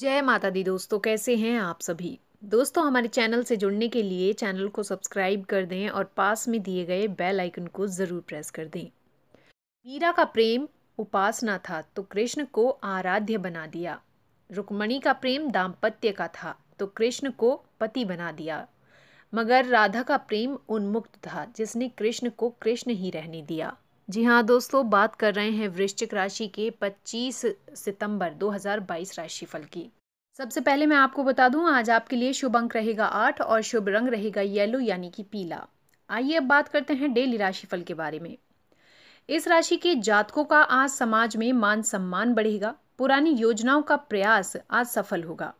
जय माता दी दोस्तों कैसे हैं आप सभी दोस्तों हमारे चैनल से जुड़ने के लिए चैनल को सब्सक्राइब कर दें और पास में दिए गए बेल आइकन को ज़रूर प्रेस कर दें मीरा का प्रेम उपासना था तो कृष्ण को आराध्य बना दिया रुक्मणी का प्रेम दाम्पत्य का था तो कृष्ण को पति बना दिया मगर राधा का प्रेम उन्मुक्त था जिसने कृष्ण को कृष्ण ही रहने दिया जी हाँ दोस्तों बात कर रहे हैं वृश्चिक राशि के 25 सितंबर 2022 राशिफल की सबसे पहले मैं आपको बता दूं आज आपके लिए शुभ अंक रहेगा आठ और शुभ रंग रहेगा येलो यानी कि पीला आइए अब बात करते हैं डेली राशिफल के बारे में इस राशि के जातकों का आज समाज में मान सम्मान बढ़ेगा पुरानी योजनाओं का प्रयास आज सफल होगा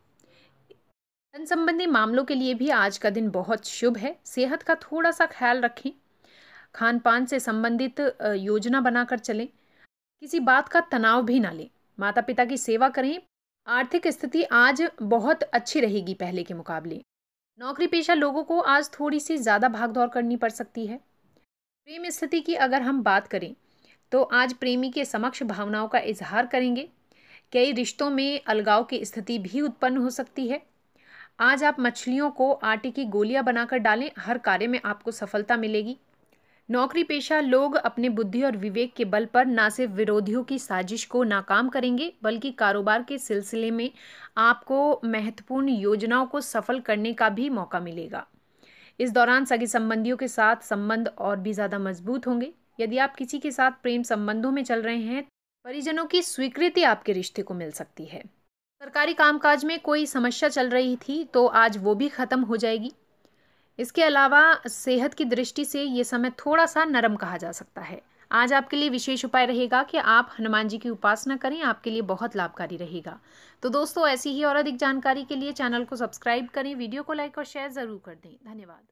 धन संबंधी मामलों के लिए भी आज का दिन बहुत शुभ है सेहत का थोड़ा सा ख्याल रखें खान पान से संबंधित योजना बनाकर चलें किसी बात का तनाव भी ना लें माता पिता की सेवा करें आर्थिक स्थिति आज बहुत अच्छी रहेगी पहले के मुकाबले नौकरी पेशा लोगों को आज थोड़ी सी ज़्यादा भागदौड़ करनी पड़ सकती है प्रेम स्थिति की अगर हम बात करें तो आज प्रेमी के समक्ष भावनाओं का इजहार करेंगे कई रिश्तों में अलगाव की स्थिति भी उत्पन्न हो सकती है आज आप मछलियों को आटे की गोलियां बनाकर डालें हर कार्य में आपको सफलता मिलेगी नौकरी पेशा लोग अपने बुद्धि और विवेक के बल पर ना सिर्फ विरोधियों की साजिश को नाकाम करेंगे बल्कि कारोबार के सिलसिले में आपको महत्वपूर्ण योजनाओं को सफल करने का भी मौका मिलेगा इस दौरान सगी संबंधियों के साथ संबंध और भी ज़्यादा मजबूत होंगे यदि आप किसी के साथ प्रेम संबंधों में चल रहे हैं परिजनों की स्वीकृति आपके रिश्ते को मिल सकती है सरकारी कामकाज में कोई समस्या चल रही थी तो आज वो भी खत्म हो जाएगी इसके अलावा सेहत की दृष्टि से ये समय थोड़ा सा नरम कहा जा सकता है आज आपके लिए विशेष उपाय रहेगा कि आप हनुमान जी की उपासना करें आपके लिए बहुत लाभकारी रहेगा तो दोस्तों ऐसी ही और अधिक जानकारी के लिए चैनल को सब्सक्राइब करें वीडियो को लाइक और शेयर ज़रूर कर दें धन्यवाद